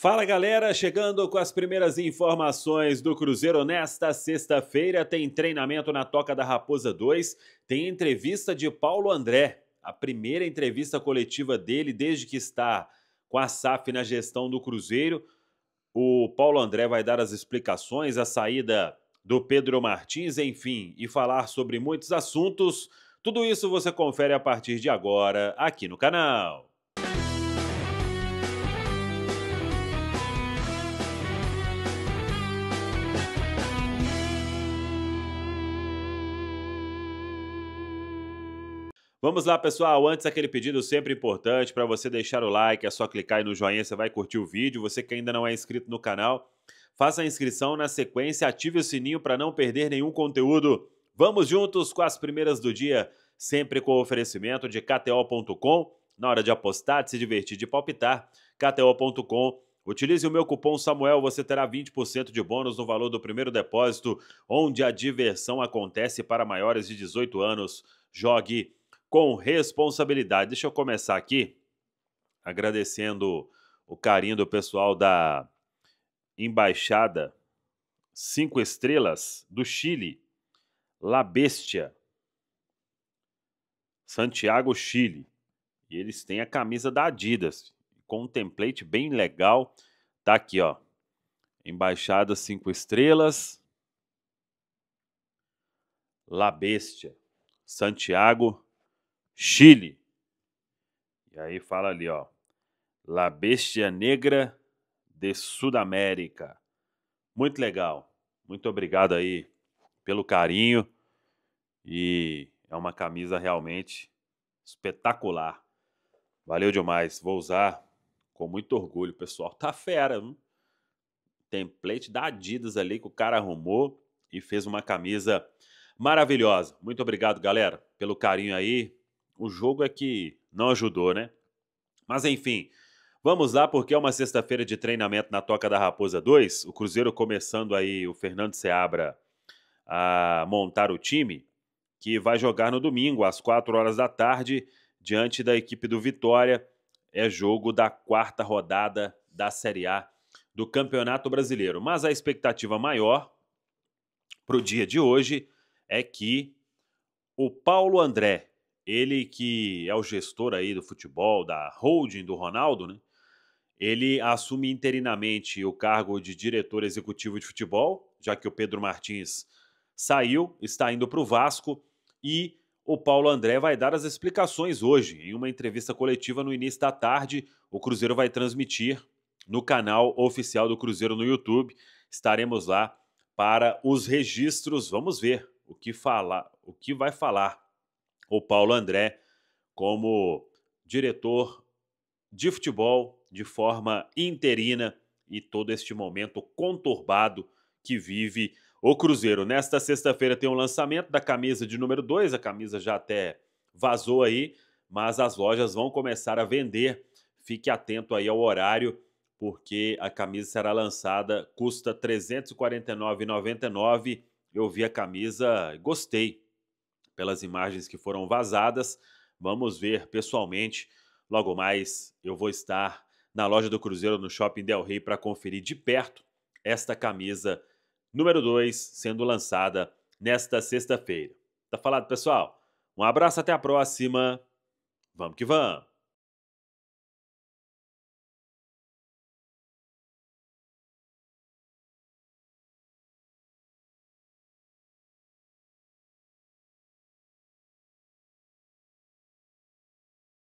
Fala galera, chegando com as primeiras informações do Cruzeiro nesta sexta-feira. Tem treinamento na Toca da Raposa 2, tem entrevista de Paulo André, a primeira entrevista coletiva dele desde que está com a SAF na gestão do Cruzeiro. O Paulo André vai dar as explicações, a saída do Pedro Martins, enfim, e falar sobre muitos assuntos. Tudo isso você confere a partir de agora aqui no canal. Vamos lá, pessoal. Antes, aquele pedido sempre importante para você deixar o like. É só clicar aí no joinha, você vai curtir o vídeo. Você que ainda não é inscrito no canal, faça a inscrição na sequência, ative o sininho para não perder nenhum conteúdo. Vamos juntos com as primeiras do dia, sempre com o oferecimento de KTO.com. Na hora de apostar, de se divertir, de palpitar, KTO.com. Utilize o meu cupom Samuel, você terá 20% de bônus no valor do primeiro depósito, onde a diversão acontece para maiores de 18 anos. Jogue com responsabilidade. Deixa eu começar aqui agradecendo o carinho do pessoal da Embaixada Cinco Estrelas do Chile, La Bestia, Santiago, Chile. E eles têm a camisa da Adidas, com um template bem legal. Tá aqui, ó. Embaixada Cinco Estrelas, La Bestia, Santiago, Chile. E aí fala ali, ó. La Bestia Negra de Sudamérica. Muito legal. Muito obrigado aí pelo carinho. E é uma camisa realmente espetacular. Valeu demais. Vou usar com muito orgulho, pessoal. Tá fera, viu? Template da Adidas ali que o cara arrumou e fez uma camisa maravilhosa. Muito obrigado, galera, pelo carinho aí, o jogo é que não ajudou, né? Mas enfim, vamos lá porque é uma sexta-feira de treinamento na Toca da Raposa 2. O Cruzeiro começando aí o Fernando Seabra a montar o time que vai jogar no domingo às 4 horas da tarde diante da equipe do Vitória. É jogo da quarta rodada da Série A do Campeonato Brasileiro. Mas a expectativa maior para o dia de hoje é que o Paulo André ele que é o gestor aí do futebol, da holding do Ronaldo, né? Ele assume interinamente o cargo de diretor executivo de futebol, já que o Pedro Martins saiu, está indo para o Vasco e o Paulo André vai dar as explicações hoje em uma entrevista coletiva no início da tarde. O Cruzeiro vai transmitir no canal oficial do Cruzeiro no YouTube. Estaremos lá para os registros. Vamos ver o que falar, o que vai falar o Paulo André como diretor de futebol de forma interina e todo este momento conturbado que vive o Cruzeiro. Nesta sexta-feira tem o um lançamento da camisa de número 2, a camisa já até vazou aí, mas as lojas vão começar a vender. Fique atento aí ao horário, porque a camisa será lançada, custa R$ 349,99. Eu vi a camisa, gostei, pelas imagens que foram vazadas. Vamos ver pessoalmente. Logo mais, eu vou estar na loja do Cruzeiro no Shopping Del Rey para conferir de perto esta camisa número 2 sendo lançada nesta sexta-feira. Tá falado, pessoal? Um abraço, até a próxima. Vamos que vamos!